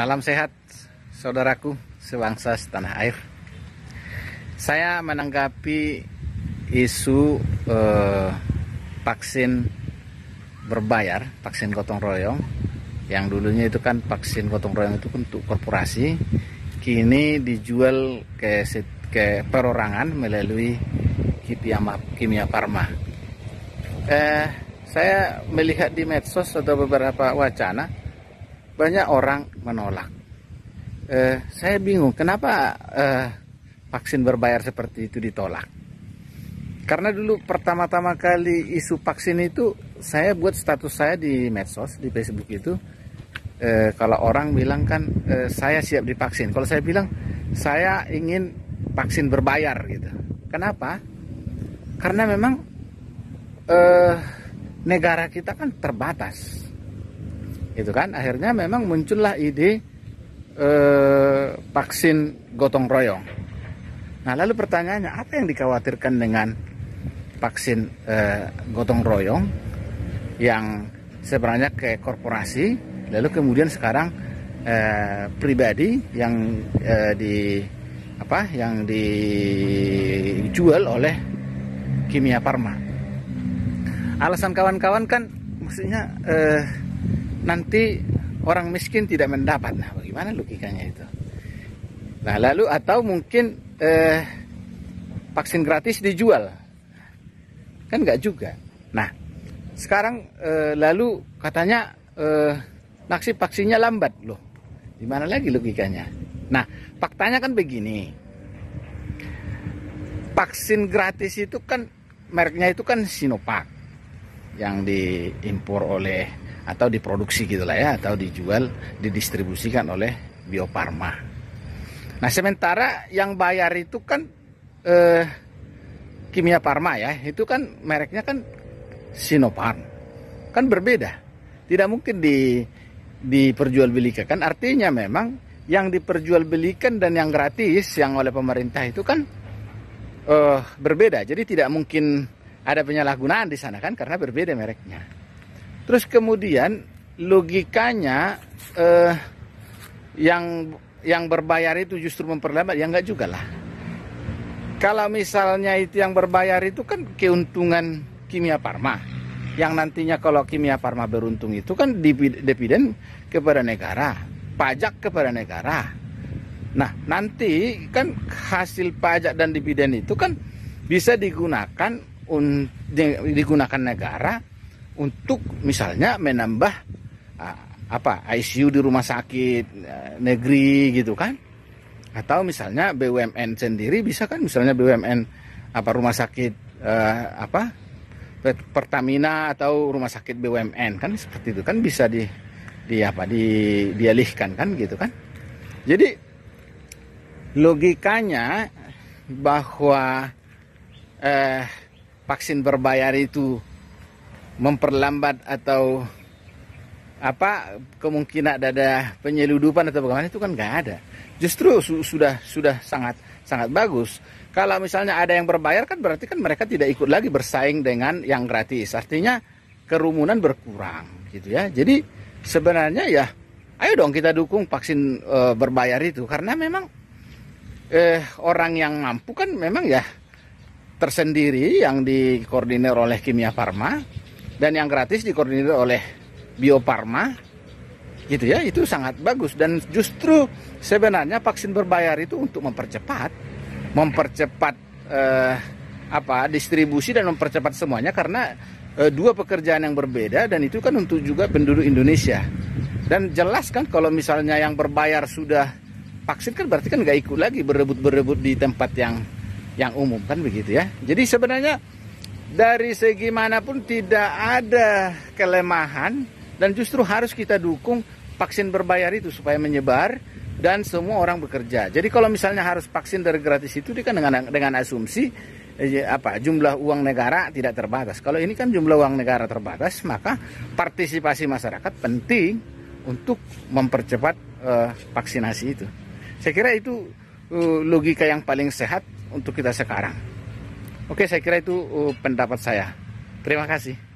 Salam sehat, saudaraku sebangsa setanah air. Saya menanggapi isu eh, vaksin berbayar, vaksin gotong royong, yang dulunya itu kan vaksin gotong royong itu untuk korporasi, kini dijual ke ke perorangan melalui kimia kimia Parma. Eh, saya melihat di medsos atau beberapa wacana banyak orang menolak. Eh, saya bingung kenapa eh, vaksin berbayar seperti itu ditolak. Karena dulu pertama-tama kali isu vaksin itu saya buat status saya di medsos di Facebook itu eh, kalau orang bilang kan eh, saya siap divaksin. Kalau saya bilang saya ingin vaksin berbayar gitu. Kenapa? Karena memang eh, negara kita kan terbatas gitu kan akhirnya memang muncullah ide eh, vaksin gotong royong nah lalu pertanyaannya apa yang dikhawatirkan dengan vaksin eh, gotong royong yang sebenarnya ke korporasi lalu kemudian sekarang eh, pribadi yang eh, di apa yang dijual oleh kimia Parma. alasan kawan-kawan kan maksudnya eh, nanti orang miskin tidak mendapat. Nah, bagaimana logikanya itu? Nah, lalu atau mungkin eh, vaksin gratis dijual, kan nggak juga. Nah, sekarang eh, lalu katanya eh, naksi vaksinnya lambat loh. Gimana lagi logikanya? Nah, faktanya kan begini. Vaksin gratis itu kan mereknya itu kan Sinovac yang diimpor oleh atau diproduksi gitulah ya atau dijual didistribusikan oleh Bio Parma. Nah sementara yang bayar itu kan eh, Kimia Parma ya itu kan mereknya kan Sinopharm kan berbeda tidak mungkin di diperjualbelikan kan artinya memang yang diperjualbelikan dan yang gratis yang oleh pemerintah itu kan eh, berbeda jadi tidak mungkin ada penyalahgunaan di sana kan karena berbeda mereknya. Terus kemudian logikanya eh, yang yang berbayar itu justru memperlambat, ya enggak juga lah. Kalau misalnya itu yang berbayar itu kan keuntungan kimia Parma Yang nantinya kalau kimia Parma beruntung itu kan dividen kepada negara, pajak kepada negara. Nah, nanti kan hasil pajak dan dividen itu kan bisa digunakan digunakan negara untuk misalnya menambah ah, apa ICU di rumah sakit eh, negeri gitu kan atau misalnya BUMN sendiri bisa kan misalnya BUMN apa rumah sakit eh, apa Pertamina atau rumah sakit BUMN kan seperti itu kan bisa di di apa di dialihkan kan gitu kan jadi logikanya bahwa eh, vaksin berbayar itu memperlambat atau apa kemungkinan ada penyeludupan atau bagaimana itu kan nggak ada. Justru su sudah sudah sangat sangat bagus. Kalau misalnya ada yang berbayar kan berarti kan mereka tidak ikut lagi bersaing dengan yang gratis. Artinya kerumunan berkurang gitu ya. Jadi sebenarnya ya ayo dong kita dukung vaksin e, berbayar itu karena memang eh orang yang mampu kan memang ya tersendiri yang dikoordinir oleh Kimia Farma dan yang gratis dikoordinir oleh Bio Farma gitu ya itu sangat bagus dan justru sebenarnya vaksin berbayar itu untuk mempercepat mempercepat eh, apa distribusi dan mempercepat semuanya karena eh, dua pekerjaan yang berbeda dan itu kan untuk juga penduduk Indonesia dan jelas kan kalau misalnya yang berbayar sudah vaksin kan berarti kan nggak ikut lagi berebut-berebut di tempat yang yang umum kan begitu ya jadi sebenarnya dari segi manapun tidak ada kelemahan dan justru harus kita dukung vaksin berbayar itu supaya menyebar dan semua orang bekerja. Jadi kalau misalnya harus vaksin dari gratis itu kan dengan dengan asumsi eh, ya, apa jumlah uang negara tidak terbatas. Kalau ini kan jumlah uang negara terbatas, maka partisipasi masyarakat penting untuk mempercepat uh, vaksinasi itu. Saya kira itu uh, logika yang paling sehat untuk kita sekarang. Oke, saya kira itu uh, pendapat saya. Terima kasih.